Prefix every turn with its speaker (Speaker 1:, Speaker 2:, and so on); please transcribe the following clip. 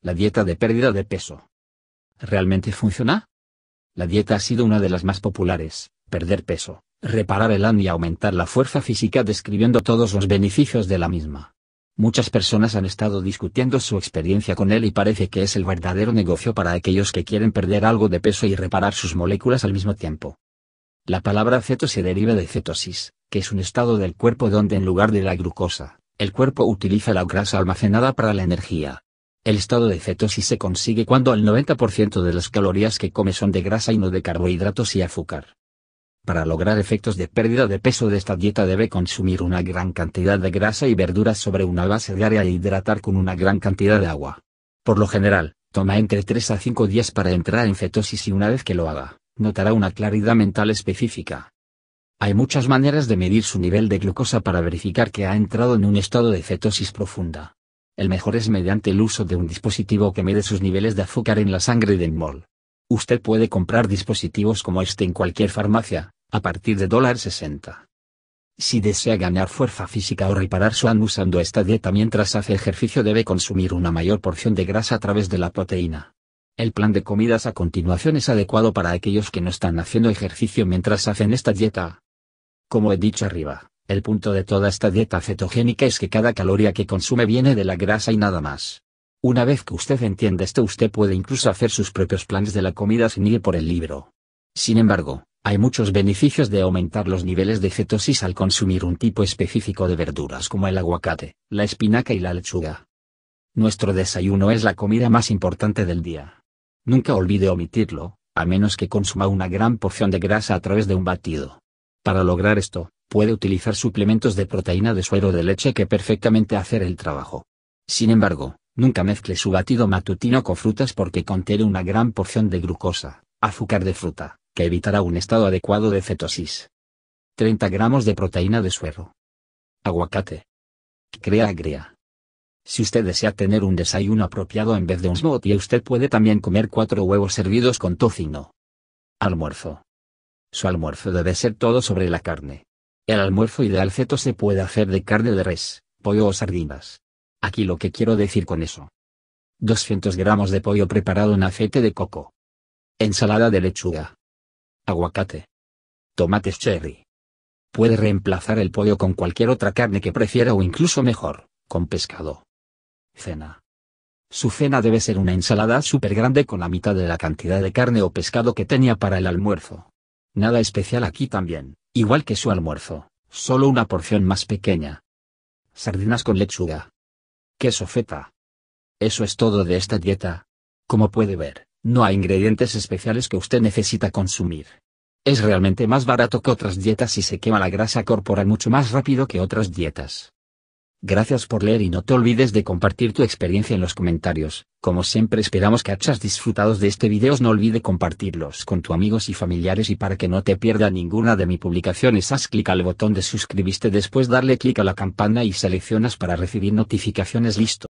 Speaker 1: La dieta de pérdida de peso. ¿Realmente funciona? La dieta ha sido una de las más populares, perder peso, reparar el AN y aumentar la fuerza física describiendo todos los beneficios de la misma. Muchas personas han estado discutiendo su experiencia con él y parece que es el verdadero negocio para aquellos que quieren perder algo de peso y reparar sus moléculas al mismo tiempo. La palabra ceto se deriva de cetosis, que es un estado del cuerpo donde en lugar de la glucosa, el cuerpo utiliza la grasa almacenada para la energía. El estado de cetosis se consigue cuando el 90% de las calorías que come son de grasa y no de carbohidratos y azúcar. Para lograr efectos de pérdida de peso de esta dieta debe consumir una gran cantidad de grasa y verduras sobre una base diaria e hidratar con una gran cantidad de agua. Por lo general, toma entre 3 a 5 días para entrar en cetosis y una vez que lo haga, notará una claridad mental específica. Hay muchas maneras de medir su nivel de glucosa para verificar que ha entrado en un estado de cetosis profunda. El mejor es mediante el uso de un dispositivo que mide sus niveles de azúcar en la sangre de mol. Usted puede comprar dispositivos como este en cualquier farmacia, a partir de $60. Si desea ganar fuerza física o reparar su AN usando esta dieta mientras hace ejercicio debe consumir una mayor porción de grasa a través de la proteína. El plan de comidas a continuación es adecuado para aquellos que no están haciendo ejercicio mientras hacen esta dieta. Como he dicho arriba, el punto de toda esta dieta cetogénica es que cada caloría que consume viene de la grasa y nada más. Una vez que usted entiende esto usted puede incluso hacer sus propios planes de la comida sin ir por el libro. Sin embargo, hay muchos beneficios de aumentar los niveles de cetosis al consumir un tipo específico de verduras como el aguacate, la espinaca y la lechuga. Nuestro desayuno es la comida más importante del día. Nunca olvide omitirlo, a menos que consuma una gran porción de grasa a través de un batido. Para lograr esto, puede utilizar suplementos de proteína de suero de leche que perfectamente hacer el trabajo. Sin embargo, nunca mezcle su batido matutino con frutas porque contiene una gran porción de glucosa, azúcar de fruta, que evitará un estado adecuado de cetosis. 30 gramos de proteína de suero. Aguacate. Crea agria. Si usted desea tener un desayuno apropiado en vez de un smoothie, usted puede también comer cuatro huevos servidos con tocino. Almuerzo. Su almuerzo debe ser todo sobre la carne, el almuerzo ideal ceto se puede hacer de carne de res, pollo o sardinas. Aquí lo que quiero decir con eso. 200 gramos de pollo preparado en aceite de coco. Ensalada de lechuga. Aguacate. Tomates cherry. Puede reemplazar el pollo con cualquier otra carne que prefiera o incluso mejor, con pescado. Cena. Su cena debe ser una ensalada súper grande con la mitad de la cantidad de carne o pescado que tenía para el almuerzo. Nada especial aquí también, igual que su almuerzo, solo una porción más pequeña. Sardinas con lechuga. Queso feta. Eso es todo de esta dieta. Como puede ver, no hay ingredientes especiales que usted necesita consumir. Es realmente más barato que otras dietas y se quema la grasa corporal mucho más rápido que otras dietas. Gracias por leer y no te olvides de compartir tu experiencia en los comentarios. Como siempre esperamos que hayas disfrutado de este video no olvides compartirlos con tus amigos y familiares y para que no te pierda ninguna de mis publicaciones haz clic al botón de suscribirte después darle clic a la campana y seleccionas para recibir notificaciones listo.